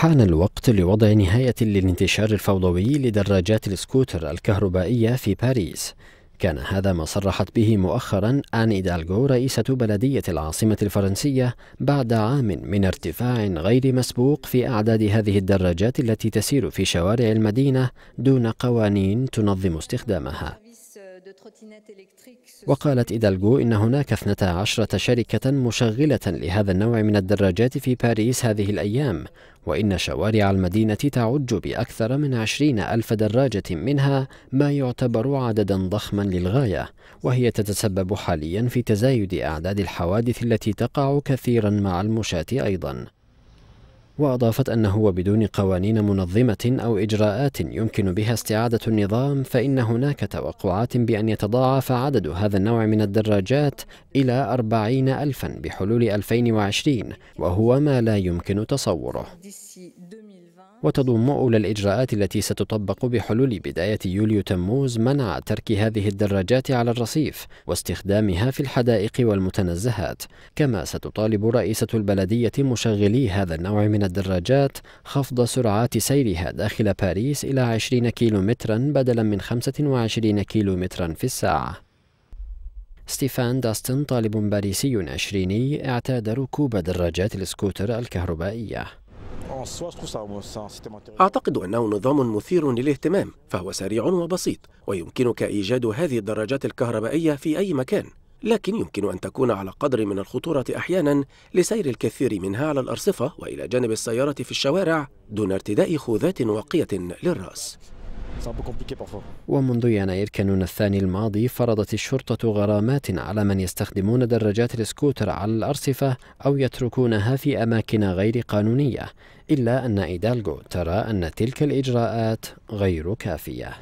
حان الوقت لوضع نهاية للانتشار الفوضوي لدراجات السكوتر الكهربائية في باريس كان هذا ما صرحت به مؤخرا آن إيدالغو رئيسة بلدية العاصمة الفرنسية بعد عام من ارتفاع غير مسبوق في أعداد هذه الدراجات التي تسير في شوارع المدينة دون قوانين تنظم استخدامها Euh, وقالت إيدالغو إن هناك 12 شركة مشغلة لهذا النوع من الدراجات في باريس هذه الأيام وإن شوارع المدينة تعج بأكثر من 20 ألف دراجة منها ما يعتبر عددا ضخما للغاية وهي تتسبب حاليا في تزايد أعداد الحوادث التي تقع كثيرا مع المشاة أيضا وأضافت أنه وبدون قوانين منظمة أو إجراءات يمكن بها استعادة النظام فإن هناك توقعات بأن يتضاعف عدد هذا النوع من الدراجات إلى أربعين ألفا بحلول 2020 وهو ما لا يمكن تصوره وتضم أولى الإجراءات التي ستطبق بحلول بداية يوليو تموز منع ترك هذه الدراجات على الرصيف واستخدامها في الحدائق والمتنزهات كما ستطالب رئيسة البلدية مشغلي هذا النوع من الدراجات خفض سرعات سيرها داخل باريس إلى 20 كيلومترا بدلا من 25 كيلومترا في الساعة ستيفان داستن طالب باريسي عشريني اعتاد ركوب دراجات الاسكوتر الكهربائية أعتقد أنه نظام مثير للاهتمام فهو سريع وبسيط ويمكنك إيجاد هذه الدراجات الكهربائية في أي مكان لكن يمكن أن تكون على قدر من الخطورة أحيانا لسير الكثير منها على الأرصفة وإلى جانب السيارة في الشوارع دون ارتداء خوذات واقية للرأس ومنذ يناير كانون الثاني الماضي فرضت الشرطة غرامات على من يستخدمون دراجات السكوتر على الأرصفة أو يتركونها في أماكن غير قانونية إلا أن إيدالغو ترى أن تلك الإجراءات غير كافية